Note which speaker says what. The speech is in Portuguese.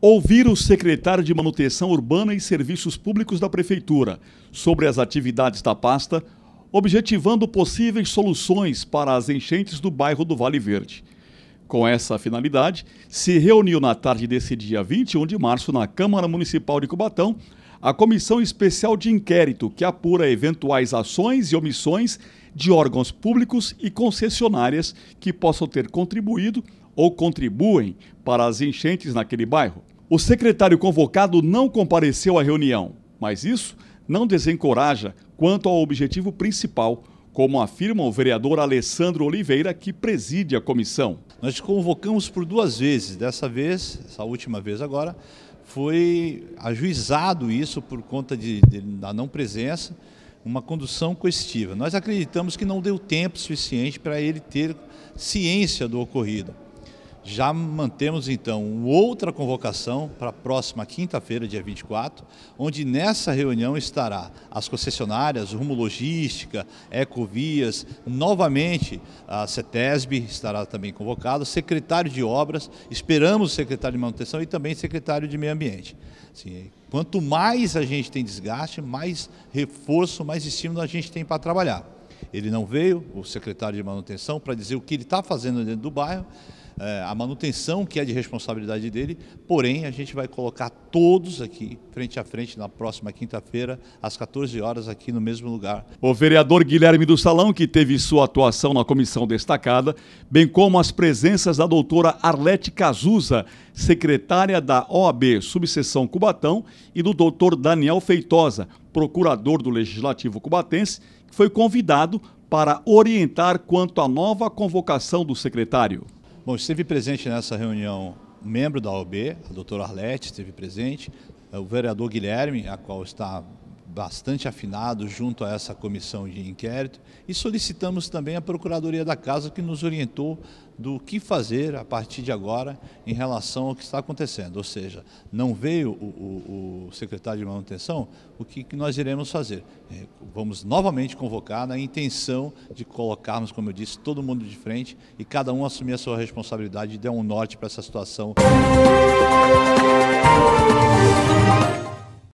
Speaker 1: Ouvir o secretário de Manutenção Urbana e Serviços Públicos da Prefeitura sobre as atividades da pasta, objetivando possíveis soluções para as enchentes do bairro do Vale Verde. Com essa finalidade, se reuniu na tarde desse dia 21 de março na Câmara Municipal de Cubatão a Comissão Especial de Inquérito que apura eventuais ações e omissões de órgãos públicos e concessionárias que possam ter contribuído ou contribuem para as enchentes naquele bairro. O secretário convocado não compareceu à reunião, mas isso não desencoraja quanto ao objetivo principal, como afirma o vereador Alessandro Oliveira, que preside a comissão. Nós te convocamos por duas vezes, dessa vez, essa última vez agora,
Speaker 2: foi ajuizado isso por conta de, de, da não presença, uma condução coestiva. Nós acreditamos que não deu tempo suficiente para ele ter ciência do ocorrido. Já mantemos então outra convocação para a próxima quinta-feira, dia 24, onde nessa reunião estará as concessionárias, Rumo Logística, Ecovias, novamente a CETESB estará também convocada, secretário de Obras, esperamos o secretário de Manutenção e também secretário de Meio Ambiente. Assim, quanto mais a gente tem desgaste, mais reforço, mais estímulo a gente tem para trabalhar. Ele não veio, o secretário de Manutenção, para dizer o que ele está fazendo dentro do bairro é, a manutenção que é de responsabilidade dele, porém a gente vai colocar todos aqui frente a frente na próxima quinta-feira, às 14 horas, aqui no mesmo lugar.
Speaker 1: O vereador Guilherme do Salão, que teve sua atuação na comissão destacada, bem como as presenças da doutora Arlete Cazuza, secretária da OAB Subseção Cubatão, e do doutor Daniel Feitosa, procurador do Legislativo Cubatense, que foi convidado para orientar quanto à nova convocação do secretário.
Speaker 2: Bom, esteve presente nessa reunião membro da OB, a doutora Arlete esteve presente, o vereador Guilherme, a qual está bastante afinado junto a essa comissão de inquérito e solicitamos também a Procuradoria da Casa que nos orientou do que fazer a partir de agora em relação ao que está acontecendo. Ou seja, não veio o, o, o secretário de manutenção, o que, que nós iremos fazer? É, vamos novamente convocar na intenção de colocarmos, como eu disse, todo mundo de frente e cada um assumir a sua responsabilidade e dar um norte para essa situação. Música